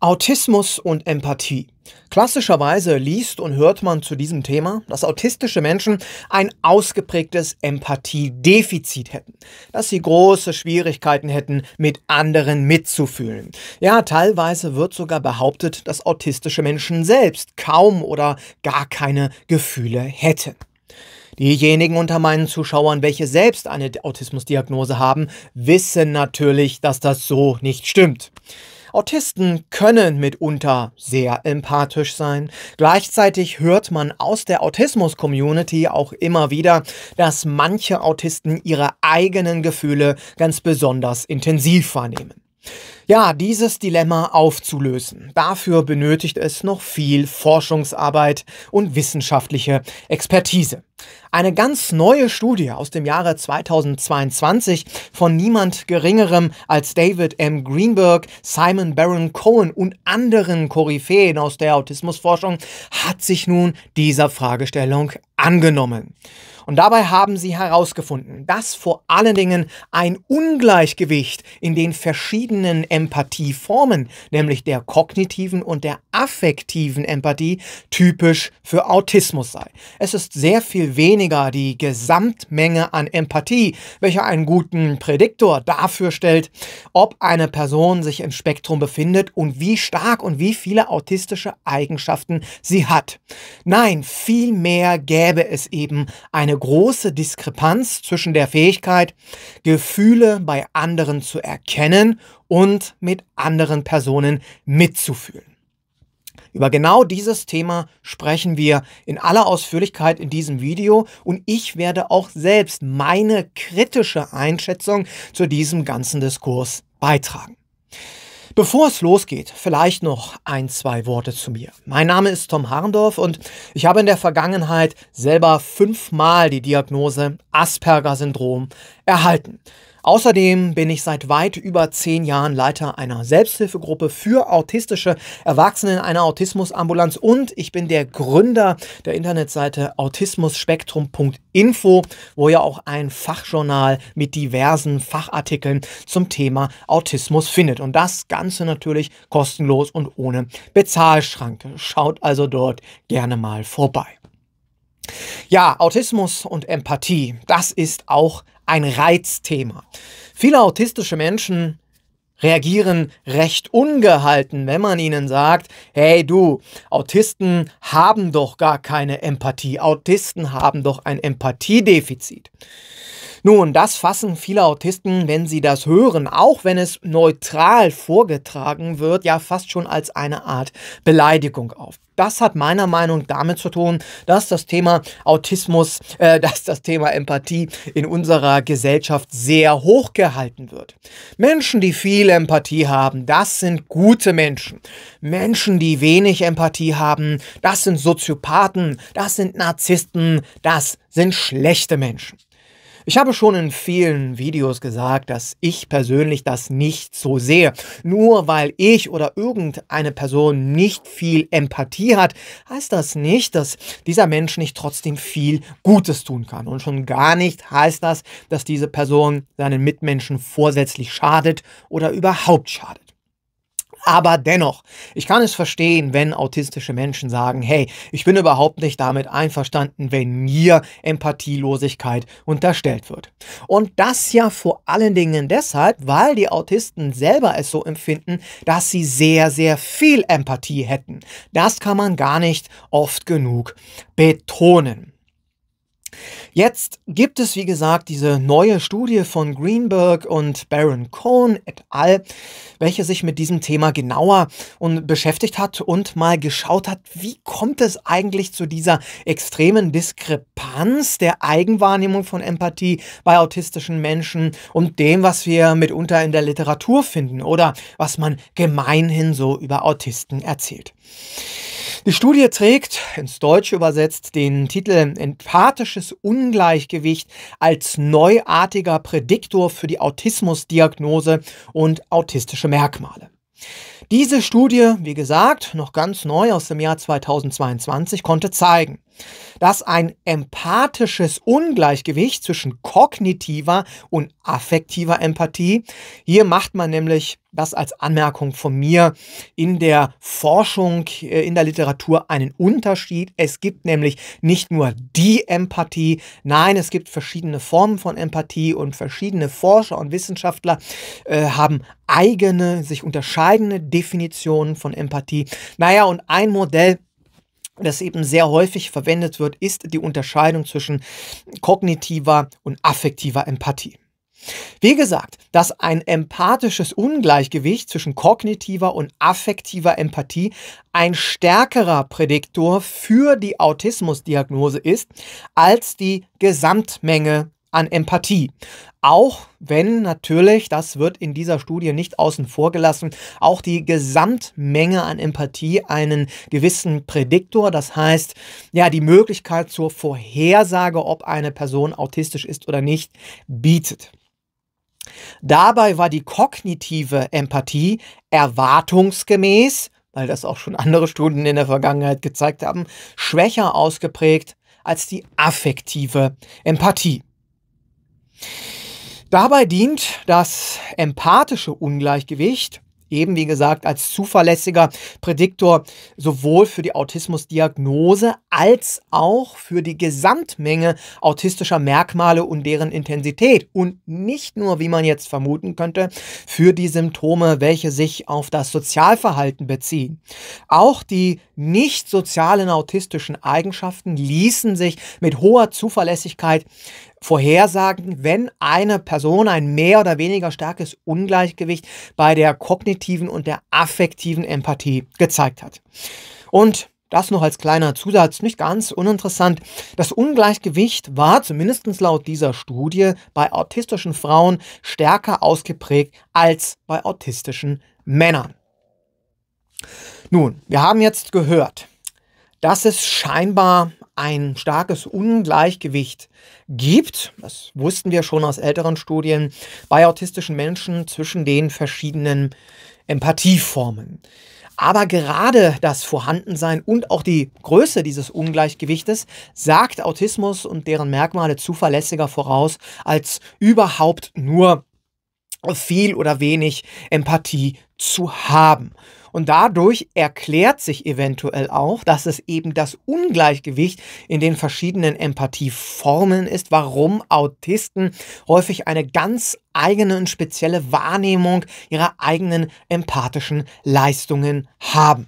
Autismus und Empathie. Klassischerweise liest und hört man zu diesem Thema, dass autistische Menschen ein ausgeprägtes Empathiedefizit hätten, dass sie große Schwierigkeiten hätten, mit anderen mitzufühlen. Ja, teilweise wird sogar behauptet, dass autistische Menschen selbst kaum oder gar keine Gefühle hätten. Diejenigen unter meinen Zuschauern, welche selbst eine Autismusdiagnose haben, wissen natürlich, dass das so nicht stimmt. Autisten können mitunter sehr empathisch sein. Gleichzeitig hört man aus der Autismus-Community auch immer wieder, dass manche Autisten ihre eigenen Gefühle ganz besonders intensiv wahrnehmen. Ja, dieses Dilemma aufzulösen, dafür benötigt es noch viel Forschungsarbeit und wissenschaftliche Expertise. Eine ganz neue Studie aus dem Jahre 2022 von niemand Geringerem als David M. Greenberg, Simon Baron Cohen und anderen Koryphäen aus der Autismusforschung hat sich nun dieser Fragestellung angenommen. Und dabei haben sie herausgefunden, dass vor allen Dingen ein Ungleichgewicht in den verschiedenen Empathieformen, nämlich der kognitiven und der affektiven Empathie, typisch für Autismus sei. Es ist sehr viel weniger die Gesamtmenge an Empathie, welche einen guten Prädiktor dafür stellt, ob eine Person sich im Spektrum befindet und wie stark und wie viele autistische Eigenschaften sie hat. Nein, vielmehr gäbe es eben eine große Diskrepanz zwischen der Fähigkeit, Gefühle bei anderen zu erkennen und mit anderen Personen mitzufühlen. Über genau dieses Thema sprechen wir in aller Ausführlichkeit in diesem Video und ich werde auch selbst meine kritische Einschätzung zu diesem ganzen Diskurs beitragen. Bevor es losgeht, vielleicht noch ein, zwei Worte zu mir. Mein Name ist Tom Harndorf und ich habe in der Vergangenheit selber fünfmal die Diagnose Asperger-Syndrom erhalten. Außerdem bin ich seit weit über zehn Jahren Leiter einer Selbsthilfegruppe für autistische Erwachsene in einer Autismusambulanz und ich bin der Gründer der Internetseite autismusspektrum.info, wo ihr auch ein Fachjournal mit diversen Fachartikeln zum Thema Autismus findet. Und das Ganze natürlich kostenlos und ohne Bezahlschranke. Schaut also dort gerne mal vorbei. Ja, Autismus und Empathie, das ist auch ein Reizthema. Viele autistische Menschen reagieren recht ungehalten, wenn man ihnen sagt, hey du, Autisten haben doch gar keine Empathie, Autisten haben doch ein Empathiedefizit. Nun, das fassen viele Autisten, wenn sie das hören, auch wenn es neutral vorgetragen wird, ja fast schon als eine Art Beleidigung auf. Das hat meiner Meinung nach damit zu tun, dass das Thema Autismus, äh, dass das Thema Empathie in unserer Gesellschaft sehr hoch gehalten wird. Menschen, die viel Empathie haben, das sind gute Menschen. Menschen, die wenig Empathie haben, das sind Soziopathen, das sind Narzissten, das sind schlechte Menschen. Ich habe schon in vielen Videos gesagt, dass ich persönlich das nicht so sehe. Nur weil ich oder irgendeine Person nicht viel Empathie hat, heißt das nicht, dass dieser Mensch nicht trotzdem viel Gutes tun kann. Und schon gar nicht heißt das, dass diese Person seinen Mitmenschen vorsätzlich schadet oder überhaupt schadet. Aber dennoch, ich kann es verstehen, wenn autistische Menschen sagen, hey, ich bin überhaupt nicht damit einverstanden, wenn mir Empathielosigkeit unterstellt wird. Und das ja vor allen Dingen deshalb, weil die Autisten selber es so empfinden, dass sie sehr, sehr viel Empathie hätten. Das kann man gar nicht oft genug betonen. Jetzt gibt es, wie gesagt, diese neue Studie von Greenberg und Baron Cohn et al., welche sich mit diesem Thema genauer und beschäftigt hat und mal geschaut hat, wie kommt es eigentlich zu dieser extremen Diskrepanz der Eigenwahrnehmung von Empathie bei autistischen Menschen und dem, was wir mitunter in der Literatur finden oder was man gemeinhin so über Autisten erzählt. Die Studie trägt, ins Deutsche übersetzt, den Titel Empathisches Ungleichgewicht als neuartiger Prädiktor für die Autismusdiagnose und autistische Merkmale. Diese Studie, wie gesagt, noch ganz neu aus dem Jahr 2022, konnte zeigen, dass ein empathisches Ungleichgewicht zwischen kognitiver und affektiver Empathie, hier macht man nämlich das als Anmerkung von mir in der Forschung, äh, in der Literatur einen Unterschied. Es gibt nämlich nicht nur die Empathie, nein, es gibt verschiedene Formen von Empathie und verschiedene Forscher und Wissenschaftler äh, haben eigene, sich unterscheidende Definitionen von Empathie. Naja, und ein Modell das eben sehr häufig verwendet wird, ist die Unterscheidung zwischen kognitiver und affektiver Empathie. Wie gesagt, dass ein empathisches Ungleichgewicht zwischen kognitiver und affektiver Empathie ein stärkerer Prädiktor für die Autismusdiagnose ist als die Gesamtmenge an Empathie. Auch wenn natürlich, das wird in dieser Studie nicht außen vor gelassen, auch die Gesamtmenge an Empathie einen gewissen Prädiktor, das heißt, ja, die Möglichkeit zur Vorhersage, ob eine Person autistisch ist oder nicht, bietet. Dabei war die kognitive Empathie erwartungsgemäß, weil das auch schon andere Studien in der Vergangenheit gezeigt haben, schwächer ausgeprägt als die affektive Empathie. Dabei dient das empathische Ungleichgewicht eben wie gesagt als zuverlässiger Prädiktor sowohl für die Autismusdiagnose als auch für die Gesamtmenge autistischer Merkmale und deren Intensität und nicht nur, wie man jetzt vermuten könnte, für die Symptome, welche sich auf das Sozialverhalten beziehen. Auch die nicht sozialen autistischen Eigenschaften ließen sich mit hoher Zuverlässigkeit vorhersagen, wenn eine Person ein mehr oder weniger starkes Ungleichgewicht bei der kognitiven und der affektiven Empathie gezeigt hat. Und das noch als kleiner Zusatz, nicht ganz uninteressant. Das Ungleichgewicht war, zumindest laut dieser Studie, bei autistischen Frauen stärker ausgeprägt als bei autistischen Männern. Nun, wir haben jetzt gehört, dass es scheinbar ein starkes Ungleichgewicht gibt, das wussten wir schon aus älteren Studien, bei autistischen Menschen zwischen den verschiedenen Empathieformen. Aber gerade das Vorhandensein und auch die Größe dieses Ungleichgewichtes sagt Autismus und deren Merkmale zuverlässiger voraus als überhaupt nur viel oder wenig Empathie zu haben. Und dadurch erklärt sich eventuell auch, dass es eben das Ungleichgewicht in den verschiedenen Empathieformen ist, warum Autisten häufig eine ganz eigene und spezielle Wahrnehmung ihrer eigenen empathischen Leistungen haben.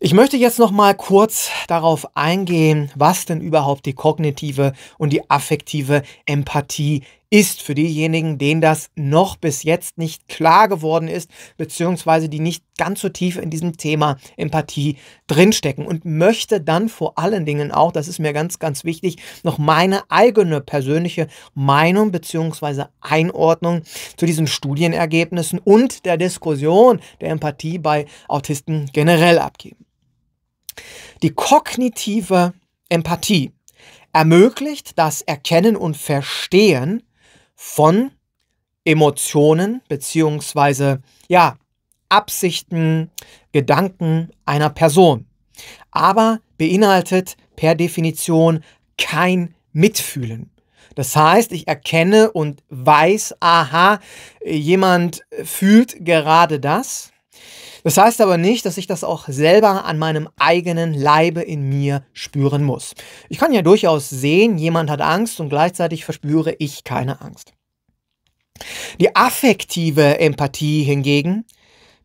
Ich möchte jetzt noch mal kurz darauf eingehen, was denn überhaupt die kognitive und die affektive Empathie ist für diejenigen, denen das noch bis jetzt nicht klar geworden ist, beziehungsweise die nicht ganz so tief in diesem Thema Empathie drinstecken und möchte dann vor allen Dingen auch, das ist mir ganz, ganz wichtig, noch meine eigene persönliche Meinung beziehungsweise Einordnung zu diesen Studienergebnissen und der Diskussion der Empathie bei Autisten generell abgeben. Die kognitive Empathie ermöglicht das Erkennen und Verstehen von Emotionen bzw. ja, Absichten, Gedanken einer Person, aber beinhaltet per Definition kein Mitfühlen. Das heißt, ich erkenne und weiß, aha, jemand fühlt gerade das. Das heißt aber nicht, dass ich das auch selber an meinem eigenen Leibe in mir spüren muss. Ich kann ja durchaus sehen, jemand hat Angst und gleichzeitig verspüre ich keine Angst. Die affektive Empathie hingegen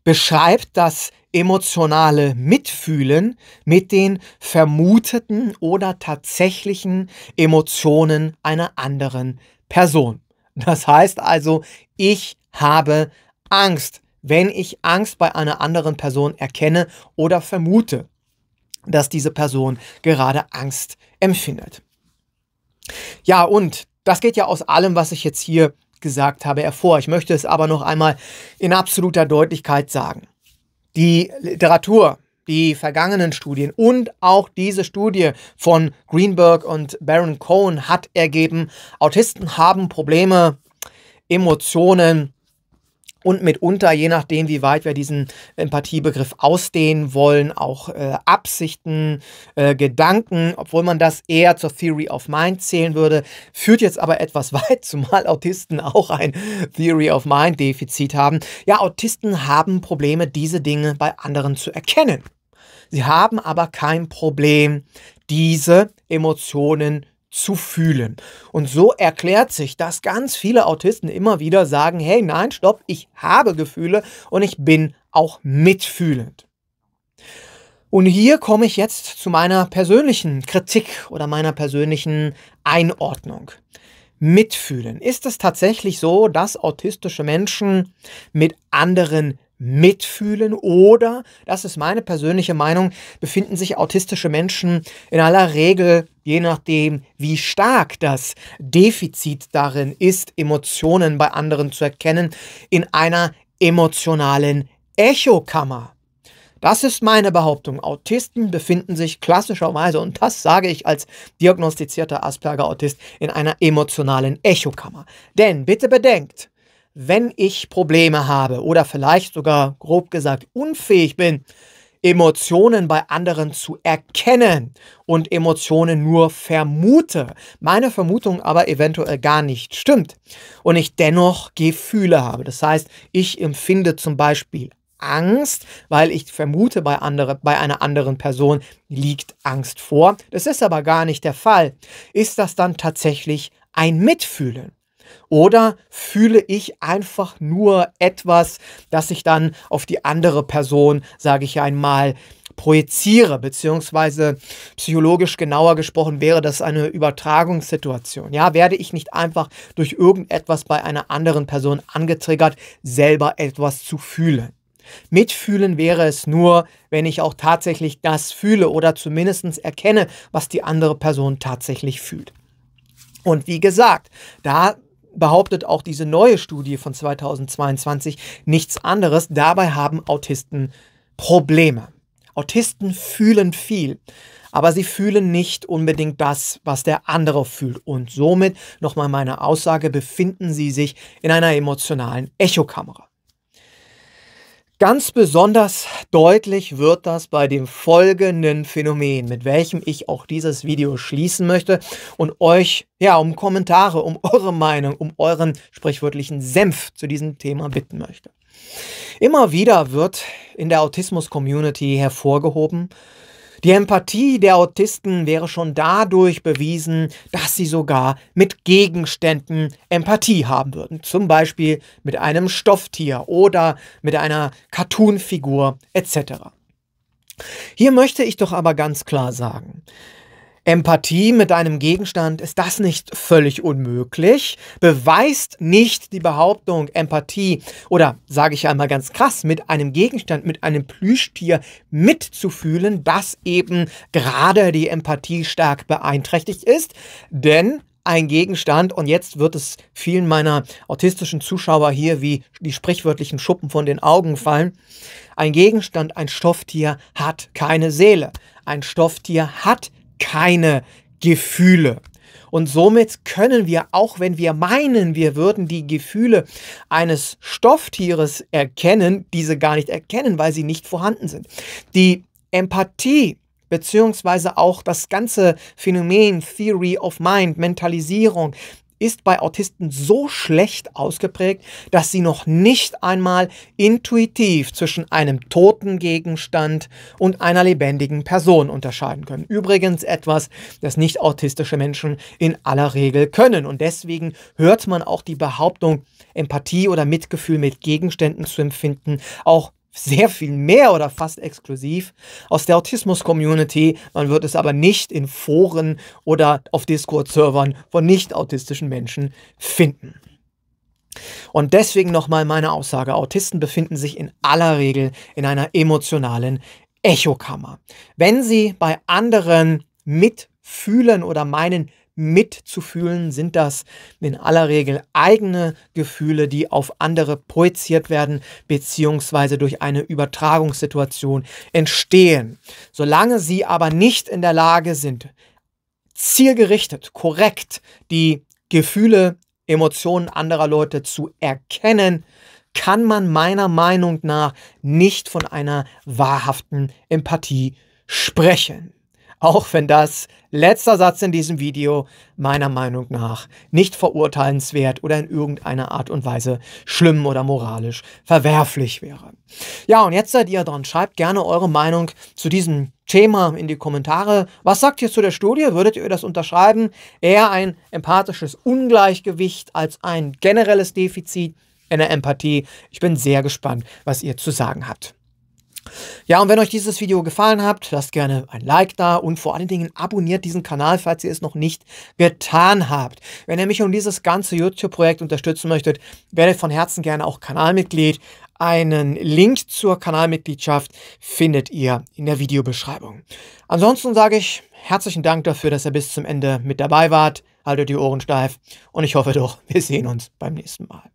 beschreibt das emotionale Mitfühlen mit den vermuteten oder tatsächlichen Emotionen einer anderen Person. Das heißt also, ich habe Angst, wenn ich Angst bei einer anderen Person erkenne oder vermute, dass diese Person gerade Angst empfindet. Ja, und das geht ja aus allem, was ich jetzt hier gesagt habe, hervor. Ich möchte es aber noch einmal in absoluter Deutlichkeit sagen. Die Literatur, die vergangenen Studien und auch diese Studie von Greenberg und Baron Cohen hat ergeben, Autisten haben Probleme, Emotionen und mitunter, je nachdem, wie weit wir diesen Empathiebegriff ausdehnen wollen, auch äh, Absichten, äh, Gedanken, obwohl man das eher zur Theory of Mind zählen würde, führt jetzt aber etwas weit, zumal Autisten auch ein Theory of Mind Defizit haben. Ja, Autisten haben Probleme, diese Dinge bei anderen zu erkennen. Sie haben aber kein Problem, diese Emotionen zu zu fühlen. Und so erklärt sich, dass ganz viele Autisten immer wieder sagen, hey, nein, stopp, ich habe Gefühle und ich bin auch mitfühlend. Und hier komme ich jetzt zu meiner persönlichen Kritik oder meiner persönlichen Einordnung. Mitfühlen. Ist es tatsächlich so, dass autistische Menschen mit anderen mitfühlen oder, das ist meine persönliche Meinung, befinden sich autistische Menschen in aller Regel, je nachdem, wie stark das Defizit darin ist, Emotionen bei anderen zu erkennen, in einer emotionalen Echokammer. Das ist meine Behauptung. Autisten befinden sich klassischerweise, und das sage ich als diagnostizierter Asperger-Autist, in einer emotionalen Echokammer. Denn bitte bedenkt, wenn ich Probleme habe oder vielleicht sogar grob gesagt unfähig bin, Emotionen bei anderen zu erkennen und Emotionen nur vermute, meine Vermutung aber eventuell gar nicht stimmt und ich dennoch Gefühle habe. Das heißt, ich empfinde zum Beispiel Angst, weil ich vermute, bei, andere, bei einer anderen Person liegt Angst vor. Das ist aber gar nicht der Fall. Ist das dann tatsächlich ein Mitfühlen? Oder fühle ich einfach nur etwas, das ich dann auf die andere Person, sage ich einmal, projiziere, beziehungsweise psychologisch genauer gesprochen wäre das eine Übertragungssituation. Ja, werde ich nicht einfach durch irgendetwas bei einer anderen Person angetriggert, selber etwas zu fühlen. Mitfühlen wäre es nur, wenn ich auch tatsächlich das fühle oder zumindest erkenne, was die andere Person tatsächlich fühlt. Und wie gesagt, da behauptet auch diese neue Studie von 2022 nichts anderes. Dabei haben Autisten Probleme. Autisten fühlen viel, aber sie fühlen nicht unbedingt das, was der andere fühlt. Und somit, nochmal meine Aussage, befinden sie sich in einer emotionalen Echokamera. Ganz besonders deutlich wird das bei dem folgenden Phänomen, mit welchem ich auch dieses Video schließen möchte und euch ja um Kommentare, um eure Meinung, um euren sprichwörtlichen Senf zu diesem Thema bitten möchte. Immer wieder wird in der Autismus-Community hervorgehoben, die Empathie der Autisten wäre schon dadurch bewiesen, dass sie sogar mit Gegenständen Empathie haben würden. Zum Beispiel mit einem Stofftier oder mit einer Cartoonfigur etc. Hier möchte ich doch aber ganz klar sagen, Empathie mit einem Gegenstand, ist das nicht völlig unmöglich? Beweist nicht die Behauptung Empathie oder sage ich einmal ganz krass, mit einem Gegenstand, mit einem Plüschtier mitzufühlen, dass eben gerade die Empathie stark beeinträchtigt ist? Denn ein Gegenstand und jetzt wird es vielen meiner autistischen Zuschauer hier wie die sprichwörtlichen Schuppen von den Augen fallen. Ein Gegenstand, ein Stofftier hat keine Seele. Ein Stofftier hat keine keine Gefühle. Und somit können wir, auch wenn wir meinen, wir würden die Gefühle eines Stofftieres erkennen, diese gar nicht erkennen, weil sie nicht vorhanden sind. Die Empathie beziehungsweise auch das ganze Phänomen Theory of Mind, Mentalisierung, ist bei Autisten so schlecht ausgeprägt, dass sie noch nicht einmal intuitiv zwischen einem toten Gegenstand und einer lebendigen Person unterscheiden können. Übrigens etwas, das nicht autistische Menschen in aller Regel können. Und deswegen hört man auch die Behauptung, Empathie oder Mitgefühl mit Gegenständen zu empfinden, auch sehr viel mehr oder fast exklusiv aus der Autismus-Community. Man wird es aber nicht in Foren oder auf Discord-Servern von nicht-autistischen Menschen finden. Und deswegen nochmal meine Aussage, Autisten befinden sich in aller Regel in einer emotionalen Echokammer. Wenn sie bei anderen mitfühlen oder meinen, mitzufühlen, sind das in aller Regel eigene Gefühle, die auf andere projiziert werden beziehungsweise durch eine Übertragungssituation entstehen. Solange sie aber nicht in der Lage sind, zielgerichtet, korrekt die Gefühle, Emotionen anderer Leute zu erkennen, kann man meiner Meinung nach nicht von einer wahrhaften Empathie sprechen auch wenn das letzter Satz in diesem Video meiner Meinung nach nicht verurteilenswert oder in irgendeiner Art und Weise schlimm oder moralisch verwerflich wäre. Ja, und jetzt seid ihr dran. Schreibt gerne eure Meinung zu diesem Thema in die Kommentare. Was sagt ihr zu der Studie? Würdet ihr das unterschreiben? Eher ein empathisches Ungleichgewicht als ein generelles Defizit in der Empathie. Ich bin sehr gespannt, was ihr zu sagen habt. Ja, und wenn euch dieses Video gefallen hat, lasst gerne ein Like da und vor allen Dingen abonniert diesen Kanal, falls ihr es noch nicht getan habt. Wenn ihr mich und dieses ganze YouTube-Projekt unterstützen möchtet, werdet von Herzen gerne auch Kanalmitglied. Einen Link zur Kanalmitgliedschaft findet ihr in der Videobeschreibung. Ansonsten sage ich herzlichen Dank dafür, dass ihr bis zum Ende mit dabei wart. Haltet die Ohren steif und ich hoffe doch, wir sehen uns beim nächsten Mal.